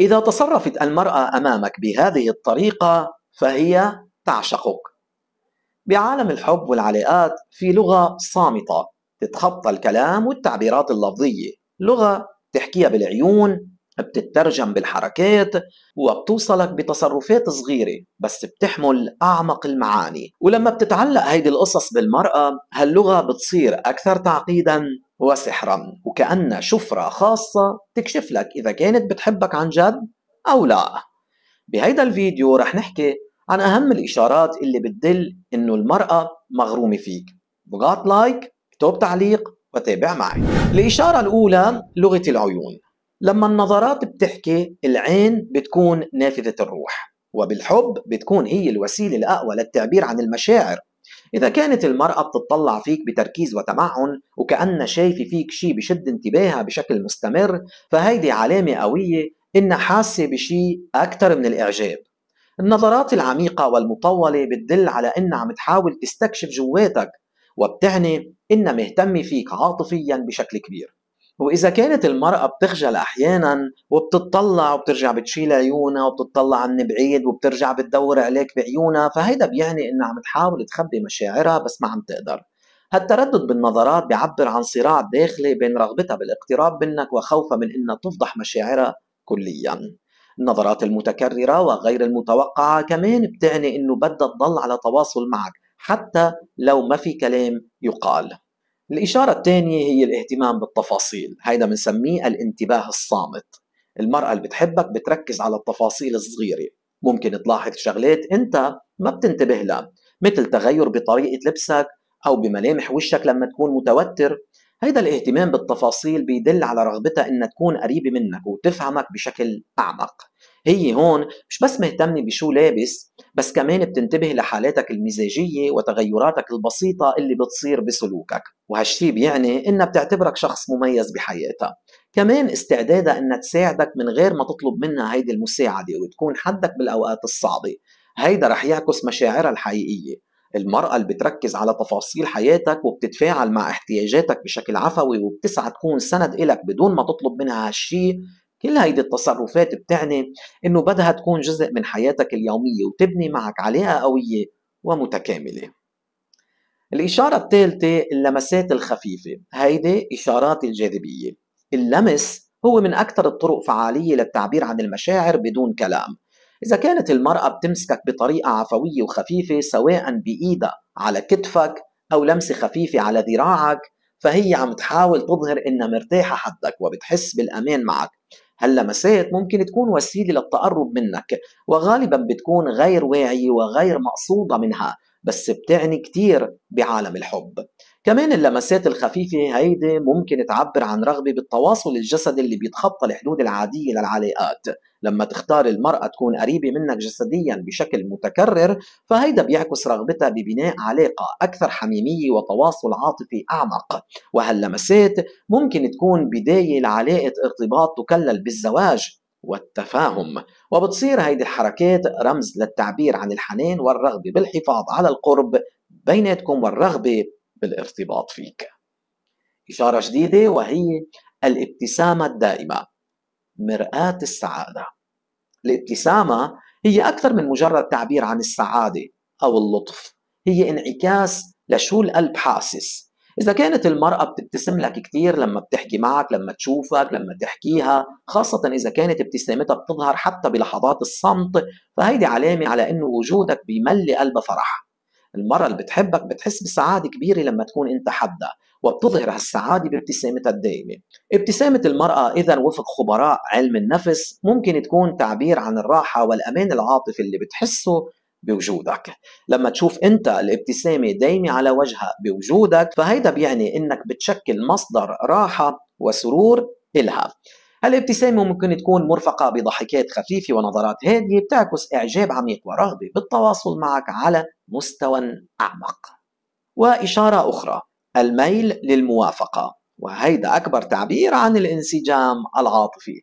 إذا تصرفت المرأة أمامك بهذه الطريقة فهي تعشقك. بعالم الحب والعلاقات في لغة صامتة تتخطى الكلام والتعبيرات اللفظية، لغة تحكيها بالعيون، بتترجم بالحركات وبتوصلك بتصرفات صغيرة بس بتحمل أعمق المعاني ولما بتتعلق هيدي القصص بالمرأة هاللغة بتصير أكثر تعقيدا وسحرا وكأن شفرة خاصة تكشف لك إذا كانت بتحبك عن جد أو لا بهيدا الفيديو رح نحكي عن أهم الإشارات اللي بتدل إنه المرأة مغرومة فيك ضغط لايك اكتب تعليق وتابع معي الإشارة الأولى لغة العيون لما النظرات بتحكي العين بتكون نافذة الروح وبالحب بتكون هي الوسيلة الأقوى للتعبير عن المشاعر إذا كانت المرأة بتطلع فيك بتركيز وتمعن وكأنها شايفة فيك شي بشد انتباهها بشكل مستمر فهيدي علامة قوية إنها حاسة بشي أكثر من الإعجاب النظرات العميقة والمطولة بتدل على إنها عم تحاول تستكشف جواتك وبتعني إنها مهتمة فيك عاطفيا بشكل كبير وإذا كانت المرأة بتخجل أحيانا وبتطلع وبترجع بتشيل عيونها وبتطلع عني بعيد وبترجع بتدور عليك بعيونها فهيدا بيعني إنها عم تحاول تخبي مشاعرها بس ما عم تقدر هالتردد بالنظرات بيعبر عن صراع داخلي بين رغبتها بالاقتراب منك وخوفها من إنها تفضح مشاعرها كليا النظرات المتكررة وغير المتوقعة كمان بتعني إنه بدها تضل على تواصل معك حتى لو ما في كلام يقال الإشارة الثانية هي الاهتمام بالتفاصيل هيدا بنسميه الانتباه الصامت المرأة اللي بتحبك بتركز على التفاصيل الصغيرة ممكن تلاحظ شغلات أنت ما بتنتبه لها مثل تغير بطريقة لبسك أو بملامح وشك لما تكون متوتر هيدا الاهتمام بالتفاصيل بيدل على رغبتها انها تكون قريبة منك وتفهمك بشكل أعمق هي هون مش بس مهتمة بشو لابس بس كمان بتنتبه لحالاتك المزاجية وتغيراتك البسيطة اللي بتصير بسلوكك وهالشي بيعني إنها بتعتبرك شخص مميز بحياتها كمان استعدادها إنها تساعدك من غير ما تطلب منها هيدي المساعدة وتكون حدك بالأوقات الصعبة هيدا رح يعكس مشاعرها الحقيقية المرأة اللي بتركز على تفاصيل حياتك وبتتفاعل مع احتياجاتك بشكل عفوي وبتسعى تكون سند إلك بدون ما تطلب منها هالشي كل هيدي التصرفات بتعني انه بدها تكون جزء من حياتك اليومية وتبني معك علاقة قوية ومتكاملة الإشارة الثالثة اللمسات الخفيفة هيدي إشارات الجاذبية اللمس هو من أكثر الطرق فعالية للتعبير عن المشاعر بدون كلام إذا كانت المرأة بتمسكك بطريقة عفوية وخفيفة سواء بإيدها على كتفك أو لمسة خفيفة على ذراعك فهي عم تحاول تظهر إنها مرتاحة حدك وبتحس بالأمان معك هاللمسات ممكن تكون وسيله للتقرب منك وغالبا بتكون غير واعيه وغير مقصوده منها بس بتعني كتير بعالم الحب كمان اللمسات الخفيفة هيدي ممكن تعبر عن رغبة بالتواصل الجسدي اللي بيتخطى الحدود العادية للعلاقات لما تختار المرأة تكون قريبة منك جسديا بشكل متكرر فهيدا بيعكس رغبتها ببناء علاقة أكثر حميمية وتواصل عاطفي أعمق وهاللمسات ممكن تكون بداية لعلاقة ارتباط تكلل بالزواج والتفاهم وبتصير هيدي الحركات رمز للتعبير عن الحنان والرغبة بالحفاظ على القرب بيناتكم والرغبة بالارتباط فيك إشارة جديدة وهي الابتسامة الدائمة مرآة السعادة الابتسامة هي أكثر من مجرد تعبير عن السعادة أو اللطف هي انعكاس لشو القلب حاسس إذا كانت المرأة بتبتسم لك كثير لما بتحكي معك لما تشوفك لما تحكيها خاصة إذا كانت ابتسامتها بتظهر حتى بلحظات الصمت فهيدي علامة على إنه وجودك بيملي قلبها فرح المرأة اللي بتحبك بتحس بسعادة كبيرة لما تكون أنت حدها وبتظهر هالسعادة بابتسامتها الدائمة ابتسامة المرأة إذا وفق خبراء علم النفس ممكن تكون تعبير عن الراحة والأمان العاطفي اللي بتحسه بوجودك لما تشوف انت الابتسامة دايمة على وجهها بوجودك فهيدا بيعني انك بتشكل مصدر راحة وسرور إلها هالابتسامة ممكن تكون مرفقة بضحكات خفيفة ونظرات هادية بتعكس إعجاب عميق ورغبة بالتواصل معك على مستوى أعمق وإشارة أخرى الميل للموافقة وهيدا أكبر تعبير عن الانسجام العاطفي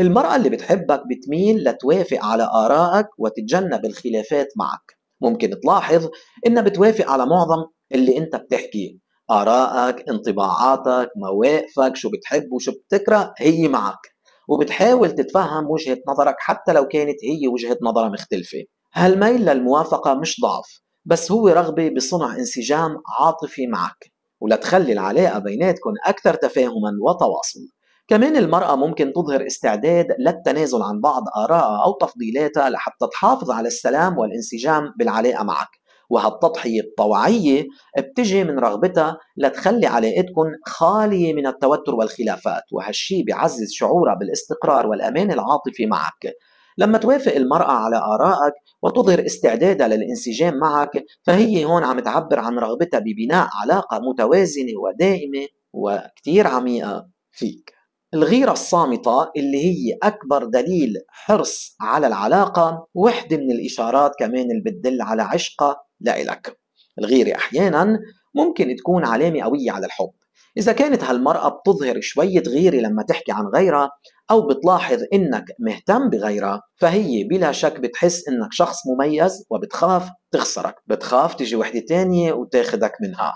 المرأة اللي بتحبك بتميل لتوافق على آرائك وتتجنب الخلافات معك ممكن تلاحظ إنها بتوافق على معظم اللي أنت بتحكيه آرائك انطباعاتك مواقفك شو بتحب وشو بتكره هي معك وبتحاول تتفهم وجهة نظرك حتى لو كانت هي وجهة نظرها مختلفة هالميل للموافقة مش ضعف بس هو رغبة بصنع انسجام عاطفي معك ولتخلي العلاقة بيناتكم أكثر تفاهما وتواصل كمان المرأة ممكن تظهر استعداد للتنازل عن بعض آرائها أو تفضيلاتها لحتى تحافظ على السلام والانسجام بالعلاقة معك وهالتضحية الطوعية بتجي من رغبتها لتخلي علاقتكم خالية من التوتر والخلافات وهالشي بيعزز شعورها بالاستقرار والأمان العاطفي معك لما توافق المرأة على آرائك وتظهر استعدادها للانسجام معك فهي هون عم تعبر عن رغبتها ببناء علاقة متوازنة ودائمة وكتير عميقة فيك الغيرة الصامتة اللي هي أكبر دليل حرص على العلاقة وحدة من الإشارات كمان اللي بتدل على عشقها لإلك الغيرة أحيانا ممكن تكون علامة قوية على الحب إذا كانت هالمرأة بتظهر شوية غيرة لما تحكي عن غيرها أو بتلاحظ إنك مهتم بغيرها فهي بلا شك بتحس إنك شخص مميز وبتخاف تخسرك بتخاف تجي وحدة تانية وتاخدك منها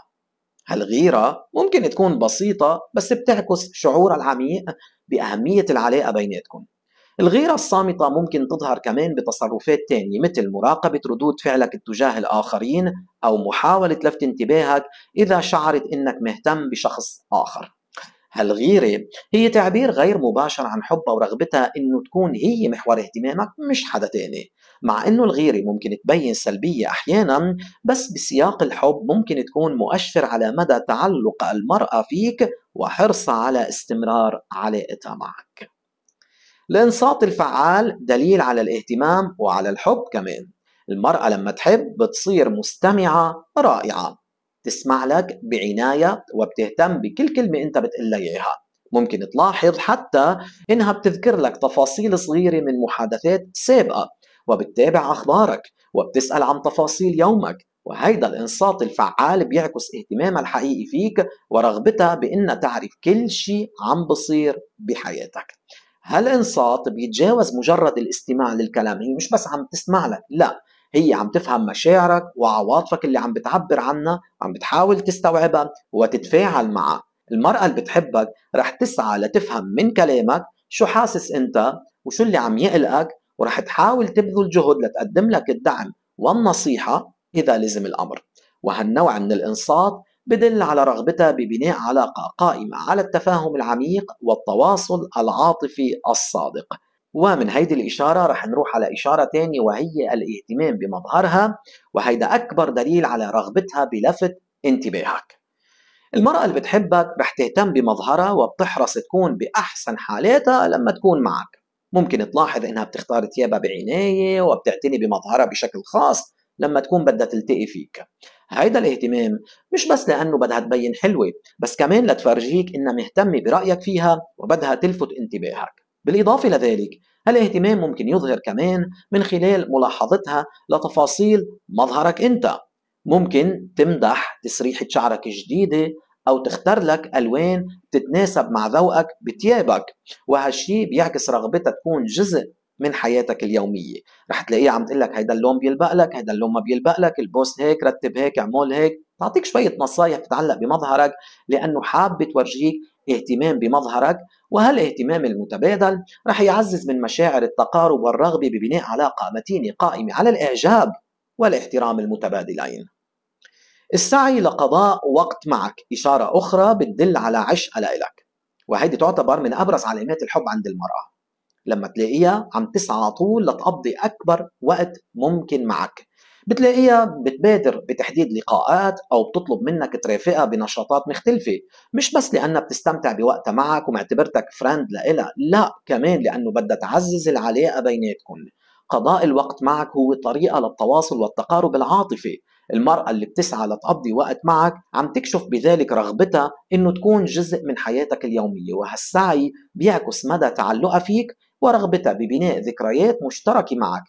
هالغيرة ممكن تكون بسيطة بس بتعكس شعورها العميق بأهمية العلاقة بيناتكم الغيرة الصامتة ممكن تظهر كمان بتصرفات تانية مثل مراقبة ردود فعلك تجاه الآخرين أو محاولة لفت انتباهك إذا شعرت إنك مهتم بشخص آخر هالغيرة هي تعبير غير مباشر عن حبها ورغبتها إنه تكون هي محور اهتمامك مش حدا تاني مع إنه الغيرة ممكن تبين سلبية أحيانا بس بسياق الحب ممكن تكون مؤشر على مدى تعلق المرأة فيك وحرصها على استمرار علاقتها معك الانصات الفعال دليل على الاهتمام وعلى الحب كمان المرأة لما تحب بتصير مستمعة رائعة تسمع لك بعناية وبتهتم بكل كلمة أنت بتقلها إياها ممكن تلاحظ حتى إنها بتذكر لك تفاصيل صغيرة من محادثات سابقة وبتتابع أخبارك وبتسأل عن تفاصيل يومك وهيدا الانصات الفعال بيعكس اهتمامها الحقيقي فيك ورغبتها بانها تعرف كل شيء عم بصير بحياتك هالانصات بيتجاوز مجرد الاستماع للكلام هي مش بس عم تسمع لك لا هي عم تفهم مشاعرك وعواطفك اللي عم بتعبر عنها عم بتحاول تستوعبها وتتفاعل معها المرأة اللي بتحبك رح تسعى لتفهم من كلامك شو حاسس انت وشو اللي عم يقلقك ورح تحاول تبذل جهد لتقدم لك الدعم والنصيحة إذا لزم الأمر وهالنوع من الإنصات بدل على رغبتها ببناء علاقة قائمة على التفاهم العميق والتواصل العاطفي الصادق ومن هيدي الإشارة رح نروح على إشارة تانية وهي الاهتمام بمظهرها وهيدا أكبر دليل على رغبتها بلفت انتباهك المرأة اللي بتحبك رح تهتم بمظهرها وبتحرص تكون بأحسن حالاتها لما تكون معك ممكن تلاحظ إنها بتختار ثيابها بعناية وبتعتني بمظهرها بشكل خاص لما تكون بدها تلتقي فيك هيدا الاهتمام مش بس لأنه بدها تبين حلوة بس كمان لتفرجيك إنها مهتمة برأيك فيها وبدها تلفت انتباهك بالإضافة لذلك الاهتمام ممكن يظهر كمان من خلال ملاحظتها لتفاصيل مظهرك أنت ممكن تمدح تسريحة شعرك الجديدة أو تختار لك ألوان تتناسب مع ذوقك بثيابك وهالشي بيعكس رغبتها تكون جزء من حياتك اليومية رح تلاقيها عم تقول لك هيدا اللون بيلبق لك هيدا اللون ما بيلبق لك البوست هيك رتب هيك اعمل هيك بعطيك شوية نصايح تتعلق بمظهرك لأنه حابة تورجيك اهتمام بمظهرك وهالاهتمام المتبادل رح يعزز من مشاعر التقارب والرغبة ببناء علاقة متينة قائمة على الإعجاب والاحترام المتبادلين السعي لقضاء وقت معك إشارة أخرى بتدل على عشق لإلك وهيدي تعتبر من أبرز علامات الحب عند المرأة لما تلاقيها عم تسعى على طول لتقضي أكبر وقت ممكن معك بتلاقيها بتبادر بتحديد لقاءات أو بتطلب منك ترافقها بنشاطات مختلفة مش بس لأنها بتستمتع بوقتها معك ومعتبرتك فرند لإلها لا كمان لأنه بدها تعزز العلاقة بيناتكم قضاء الوقت معك هو طريقة للتواصل والتقارب العاطفي المرأة اللي بتسعى لتقضي وقت معك عم تكشف بذلك رغبتها انه تكون جزء من حياتك اليومية وهالسعي بيعكس مدى تعلقها فيك ورغبتها ببناء ذكريات مشتركة معك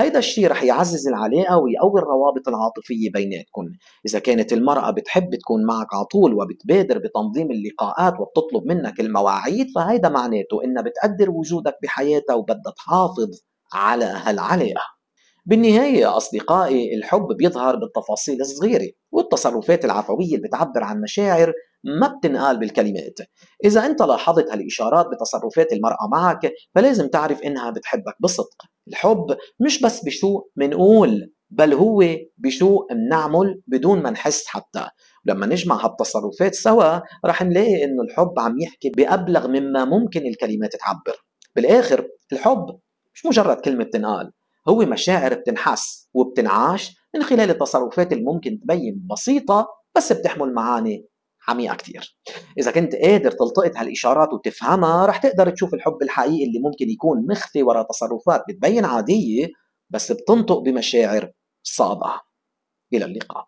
هيدا الشيء رح يعزز العلاقة ويقوي الروابط العاطفية بيناتكم إذا كانت المرأة بتحب تكون معك على طول وبتبادر بتنظيم اللقاءات وبتطلب منك المواعيد فهيدا معناته إنها بتقدر وجودك بحياتها وبدها تحافظ على هالعلاقة بالنهاية أصدقائي الحب بيظهر بالتفاصيل الصغيرة والتصرفات العفوية اللي بتعبر عن مشاعر ما بتنقال بالكلمات إذا أنت لاحظت هالإشارات بتصرفات المرأة معك فلازم تعرف إنها بتحبك بصدق الحب مش بس بشو منقول بل هو بشو منعمل بدون ما نحس حتى لما نجمع هالتصرفات سوا رح نلاقي إنه الحب عم يحكي بأبلغ مما ممكن الكلمات تعبر بالآخر الحب مش مجرد كلمة بتنقال هو مشاعر بتنحس وبتنعاش من خلال التصرفات اللي ممكن تبين بسيطة بس بتحمل معاني عميقة كتير إذا كنت قادر تلتقط هالإشارات وتفهمها رح تقدر تشوف الحب الحقيقي اللي ممكن يكون مخفي ورا تصرفات بتبين عادية بس بتنطق بمشاعر صادقة إلى اللقاء